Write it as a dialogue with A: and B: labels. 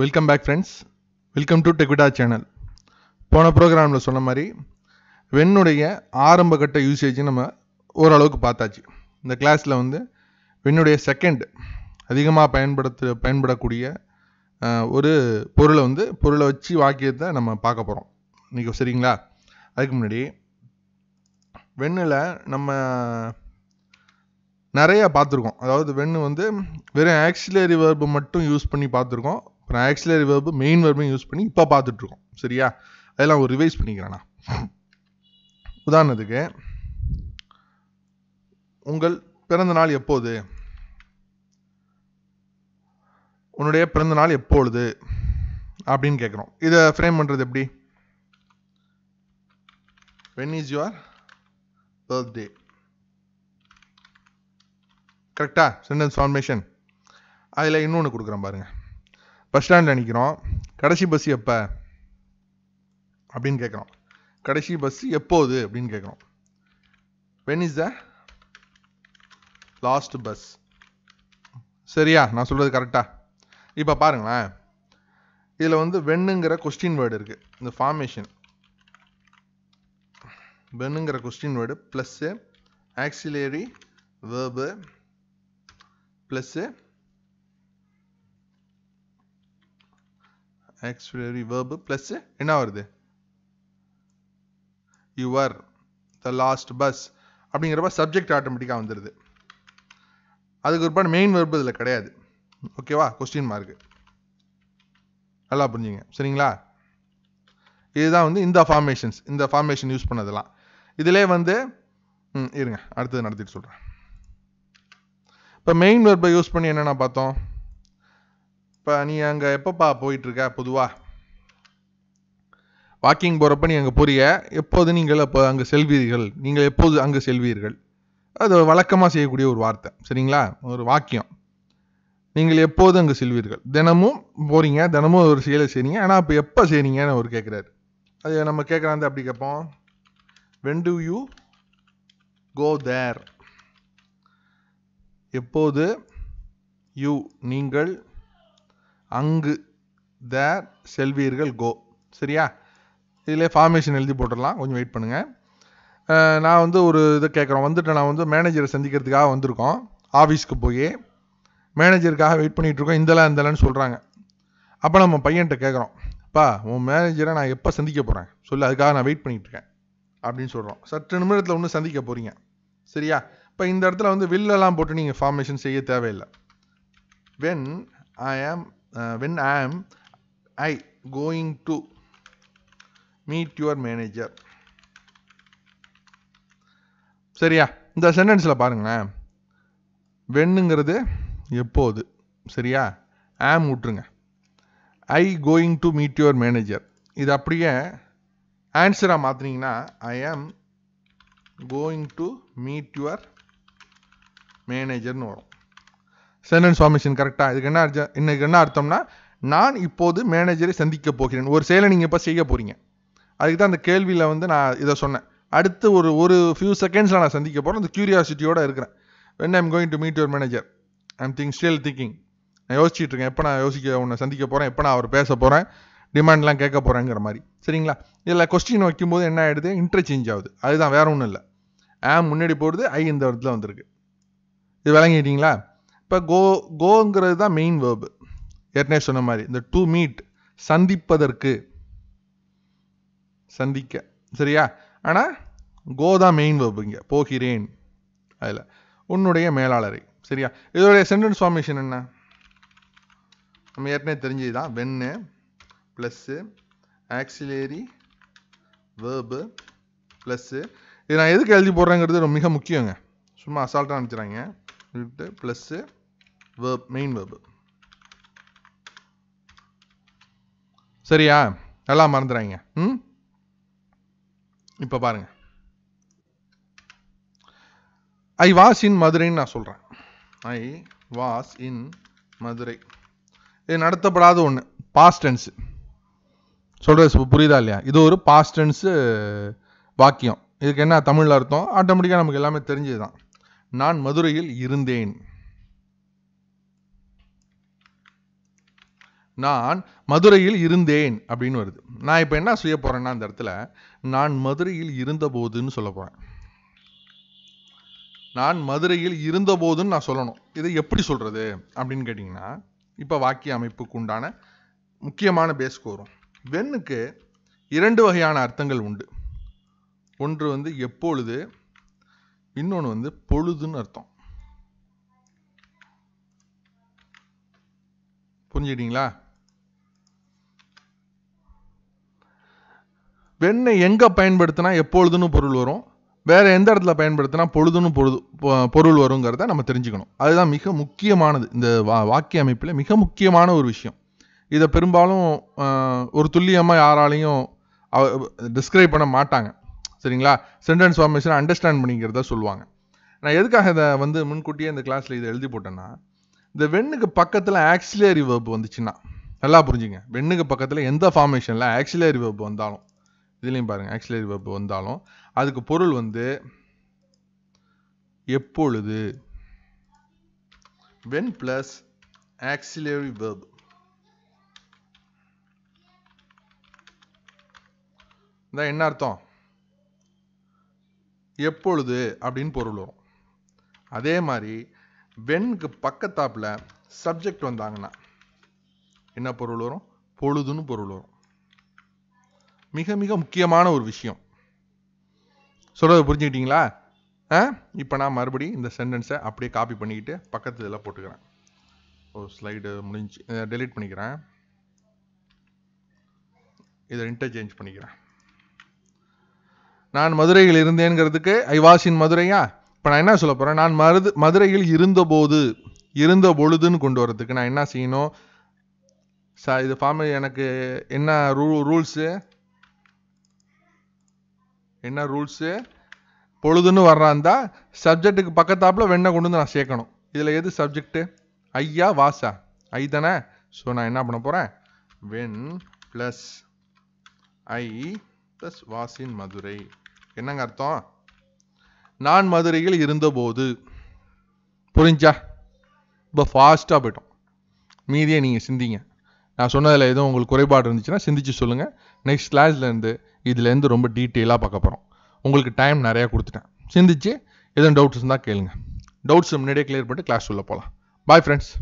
A: Welcome back friends welcome to டெக்விடா channel போன ப்ரோக்ராமில் சொன்ன மாதிரி வென்னுடைய ஆரம்ப கட்ட யூசேஜ் நம்ம ஓரளவுக்கு பார்த்தாச்சு இந்த கிளாஸில் வந்து வென்னுடைய செகண்ட் அதிகமாக பயன்படுத்த பயன்படக்கூடிய ஒரு பொருளை வந்து பொருளை வச்சு வாக்கியத்தை நம்ம பார்க்க போகிறோம் இன்றைக்கி சரிங்களா அதுக்கு முன்னாடி வெண்ணில் நம்ம நிறையா பார்த்துருக்கோம் அதாவது வெண்ணு வந்து வெறும் ஆக்சிலரி வேர்பு மட்டும் யூஸ் பண்ணி பார்த்துருக்கோம் இப்போ நான் ஆக்சிலரி வேர்பு மெயின் வேர்பையும் யூஸ் பண்ணி இப்போ பார்த்துட்ருக்கோம் சரியா அதெல்லாம் ஒரு ரிவைஸ் பண்ணிக்கிறேண்ணா உதாரணத்துக்கு உங்கள் பிறந்த நாள் எப்போது உன்னுடைய பிறந்த நாள் எப்பொழுது அப்படின்னு கேட்குறோம் இதை ஃப்ரேம் பண்ணுறது எப்படி வென் இஸ் யுவர் பர்த்டே கரெக்டா சென்டென்ஸ் ஃபார்மேஷன் அதில் இன்னொன்று கொடுக்குறேன் பாருங்கள் பஸ் ஸ்டாண்டில் நிற்கிறோம் கடைசி பஸ் எப்போ அப்படின்னு கேட்குறோம் கடைசி பஸ் எப்போது அப்படின்னு கேட்குறோம் when is the last bus சரியா நான் சொல்கிறது கரெக்டா இப்போ பாருங்களேன் இதில் வந்து வெண்ணுங்கிற கொஸ்டின் வேர்டு இருக்குது இந்த ஃபார்மேஷன் வெண்ணுங்கிற question word plus auxiliary verb plus auxiliary verb plus என்ன வருது யுவர் த லாஸ்ட் பஸ் அப்படிங்கிறப்ப சப்ஜெக்ட் ஆட்டோமேட்டிக்காக வந்துடுது அதுக்கு ஒரு மெயின் வெர்பு இதில் கிடையாது ஓகேவா கொஸ்டின் மார்க்கு நல்லா புரிஞ்சுங்க சரிங்களா இதுதான் வந்து இந்த ஃபார்மேஷன்ஸ் இந்த ஃபார்மேஷன் யூஸ் பண்ணதெல்லாம் இதிலே வந்து இருங்க அடுத்தது நடத்திட்டு சொல்கிறேன் இப்போ மெயின் வெர்பை யூஸ் பண்ணி என்னென்ன பார்த்தோம் இப்போ நீ அங்கே எப்பப்பா போயிட்டுருக்க பொதுவாக வாக்கிங் போகிறப்ப நீ அங்கே போறிய எப்போது நீங்கள் அப்போ அங்கே செல்வீர்கள் நீங்கள் எப்போது அங்கே செல்வீர்கள் அது வழக்கமாக செய்யக்கூடிய ஒரு வார்த்தை சரிங்களா ஒரு வாக்கியம் நீங்கள் எப்போது அங்கே செல்வீர்கள் தினமும் போகிறீங்க தினமும் ஒரு செயலை செய்றீங்க ஆனால் அப்போ எப்போ செய்றீங்கன்னு அவர் கேட்குறாரு அது நம்ம கேட்குறாந்து அப்படி கேட்போம் when do you go there எப்போது யூ நீங்கள் அங்கு தேர் செல்வீர்கள் கோ சரியா இதிலே ஃபார்மேஷன் எழுதி போட்டுடலாம் கொஞ்சம் வெயிட் பண்ணுங்கள் நான் வந்து ஒரு இது கேட்குறோம் வந்துட்டு நான் வந்து மேனேஜரை சந்திக்கிறதுக்காக வந்திருக்கோம் ஆஃபீஸ்க்கு போய் மேனேஜருக்காக வெயிட் பண்ணிகிட்ருக்கோம் இந்தலாம் இந்தலான்னு சொல்கிறாங்க அப்போ நம்ம பையன்கிட்ட கேட்குறோம் அப்பா உன் மேனேஜரை நான் எப்போ சந்திக்க போகிறேன் சொல்லு அதுக்காக நான் வெயிட் பண்ணிகிட்ருக்கேன் அப்படின்னு சொல்கிறோம் சற்று நிமிடத்தில் ஒன்று சந்திக்க போகிறீங்க சரியா இப்போ இந்த இடத்துல வந்து வில்லெல்லாம் போட்டு நீங்கள் ஃபார்மேஷன் செய்ய தேவையில்லை வென் ஐ ஆம் uh, when I am I going to meet your manager சரியா இந்த சென்டென்ஸில் பாருங்களேன் வெண்ணுங்கிறது எப்போது சரியா ஆம் விட்டுருங்க I going to meet your manager இது அப்படியே ஆன்சராக மாற்றினீங்கன்னா I am going to meet your மேனேஜர்னு வரும் சென்னன் சுவாமிஷன் கரெக்டாக இதுக்கு என்ன அர்த்தம் இன்னைக்கு என்ன அர்த்தம்னா நான் இப்போது மேனேஜரை சந்திக்க போகிறேன் ஒரு செயலை நீங்கள் இப்போ செய்ய போகிறீங்க அதுக்கு தான் அந்த கேள்வியில் வந்து நான் இதை சொன்னேன் அடுத்து ஒரு ஒரு ஃபியூ செகண்ட்ஸில் நான் சந்திக்க போகிறேன் அந்த க்யூரியாசிட்டியோடு இருக்கிறேன் when I'm going to meet your manager I'm think still thinking நான் யோசிச்சுட்டு இருக்கேன் எப்போ நான் யோசிக்க உன்னை சந்திக்க போகிறேன் எப்போ நான் அவர் பேச போகிறேன் டிமாண்ட்லாம் கேட்க போகிறேங்கிற மாதிரி சரிங்களா இதில் கொஸ்டின் வைக்கும்போது என்ன ஆகிடுது இன்டர்சேஞ்ச் ஆகுது அதுதான் வேற ஒன்றும் இல்லை ஆம் முன்னாடி போகிறது ஐ இந்த இடத்துல வந்திருக்கு இது விளங்கிட்டீங்களா இப்போ கோ கோங்கிறது தான் மெயின் வேர்பு ஏற்கனவே சொன்ன மாதிரி இந்த டு மீட் சந்திப்பதற்கு சந்திக்க சரியா ஆனால் கோ தான் மெயின் வேர்பு இங்கே போகிறேன் அதில் உன்னுடைய மேலாளரை சரியா இதோடைய சென்டென்ஸ் ஃபார்மேஷன் என்ன நம்ம ஏற்கனவே தெரிஞ்சது தான் when plus auxiliary verb plus இது நான் எதுக்கு எழுதி போடுறேங்கிறது ரொம்ப மிக முக்கியங்க சும்மா அசால்ட்டாக அனுப்பிச்சிட்றாங்க ப்ளஸ்ஸு verb, மெயின் verb. சரியா எல்லாம் மறந்துடாங்க ம் இப்போ பாருங்க ஐ வாஸ் இன் மதுரைன்னு நான் சொல்கிறேன் ஐ வாஸ் இன் மதுரை இது நடத்தப்படாத ஒன்று பாஸ்ட் டென்ஸு சொல்கிறது புரியுதா இல்லையா இது ஒரு பாஸ்ட் வாக்கியம் இதுக்கு என்ன தமிழில் அர்த்தம் ஆட்டோமேட்டிக்காக நமக்கு எல்லாமே தெரிஞ்சது தான் நான் மதுரையில் இருந்தேன் நான் மதுரையில் இருந்தேன் அப்படின்னு வருது நான் இப்போ என்ன செய்ய போகிறேன்னா அந்த இடத்துல நான் மதுரையில் இருந்தபோதுன்னு சொல்ல போகிறேன் நான் மதுரையில் இருந்தபோதுன்னு நான் சொல்லணும் இதை எப்படி சொல்கிறது அப்படின்னு கேட்டிங்கன்னா இப்போ வாக்கிய அமைப்புக்கு உண்டான முக்கியமான பேஸ்க்கு வரும் வெண்ணுக்கு இரண்டு வகையான அர்த்தங்கள் உண்டு ஒன்று வந்து எப்பொழுது இன்னொன்று வந்து பொழுதுன்னு அர்த்தம் புரிஞ்சுக்கிட்டீங்களா வெண்ணை எங்கே பயன்படுத்தினா எப்பொழுதுன்னு பொருள் வரும் வேறு எந்த இடத்துல பயன்படுத்தினா பொழுதுன்னு பொழுது பொருள் வருங்கிறத நம்ம தெரிஞ்சுக்கணும் அதுதான் மிக முக்கியமானது இந்த வா வாக்கிய அமைப்பில் மிக முக்கியமான ஒரு விஷயம் இதை பெரும்பாலும் ஒரு துல்லியமாக யாராலையும் டிஸ்கிரைப் பண்ண மாட்டாங்க சரிங்களா சென்டென்ஸ் ஃபார்மேஷன் அண்டர்ஸ்டாண்ட் பண்ணிக்கிறதா சொல்லுவாங்க நான் எதுக்காக இதை வந்து முன்கூட்டியே இந்த கிளாஸில் இதை எழுதி போட்டேன்னா இந்த வெண்ணுக்கு பக்கத்தில் ஆக்சிலரி வேர்ப் வந்துச்சுன்னா நல்லா புரிஞ்சுங்க வெண்ணுக்கு பக்கத்தில் எந்த ஃபார்மேஷனில் ஆக்சிலரி வேர்ப் வந்தாலும் இதுலேயும் பாருங்கள் ஆக்சிலரி வெப் வந்தாலும் அதுக்கு பொருள் வந்து எப்பொழுது வென் ப்ளஸ் ஆக்சிலரி வெப் இந்த என்ன அர்த்தம் எப்பொழுது அப்படின்னு பொருள் வரும் அதே மாதிரி வெண்க்கு பக்கத்தாப்பில் சப்ஜெக்ட் வந்தாங்கன்னா என்ன பொருள் வரும் பொழுதுன்னு பொருள் வரும் மிக மிக முக்கியமான ஒரு விஷயம் சொல்கிறத புரிஞ்சுக்கிட்டீங்களா ஆ இப்போ நான் மறுபடியும் இந்த சென்டென்ஸை அப்படியே காப்பி பண்ணிக்கிட்டு பக்கத்து இதில் போட்டுக்கிறேன் ஒரு ஸ்லைடு முடிஞ்சு டெலிட் பண்ணிக்கிறேன் இதை இன்டர்ச்சேஞ்ச் பண்ணிக்கிறேன் நான் மதுரையில் இருந்தேங்கிறதுக்கு ஐ வாஸ் இன் மதுரையா இப்போ நான் என்ன சொல்ல போகிறேன் நான் மருது மதுரையில் இருந்தபோது இருந்த பொழுதுன்னு கொண்டு வரதுக்கு நான் என்ன செய்யணும் சா இது ஃபார்ம் எனக்கு என்ன ரூ ரூல்ஸு என்ன ரூல்ஸு பொழுதுன்னு வர்றாந்தா சப்ஜெக்ட்டுக்கு பக்கத்தாப்பில் வெண்ணை கொண்டு வந்து நான் சேர்க்கணும் இதில் எது சப்ஜெக்ட்டு ஐயா வாசா ஐ தானே ஸோ நான் என்ன பண்ண போகிறேன் வென் ப்ளஸ் ஐ ப்ளஸ் வாசின் மதுரை என்னங்க அர்த்தம் நான் மதுரையில் இருந்தபோது புரிஞ்சா இப்போ ஃபாஸ்ட்டாக போயிட்டோம் மீதியை நீங்கள் சிந்திங்க நான் சொன்னதில் எதுவும் உங்களுக்கு குறைபாடு இருந்துச்சுன்னா சிந்திச்சு சொல்லுங்கள் நெக்ஸ்ட் கிளாஸ்லேருந்து இதுலேருந்து ரொம்ப டீட்டெயிலாக பார்க்க போகிறோம் உங்களுக்கு டைம் நிறையா கொடுத்துட்டேன் சிந்திச்சு எதுவும் டவுட்ஸ் இருந்தால் கேளுங்க டவுட்ஸ் முன்னாடியே கிளியர் பண்ணிட்டு கிளாஸ் உள்ளே போகலாம் பாய் ஃப்ரெண்ட்ஸ்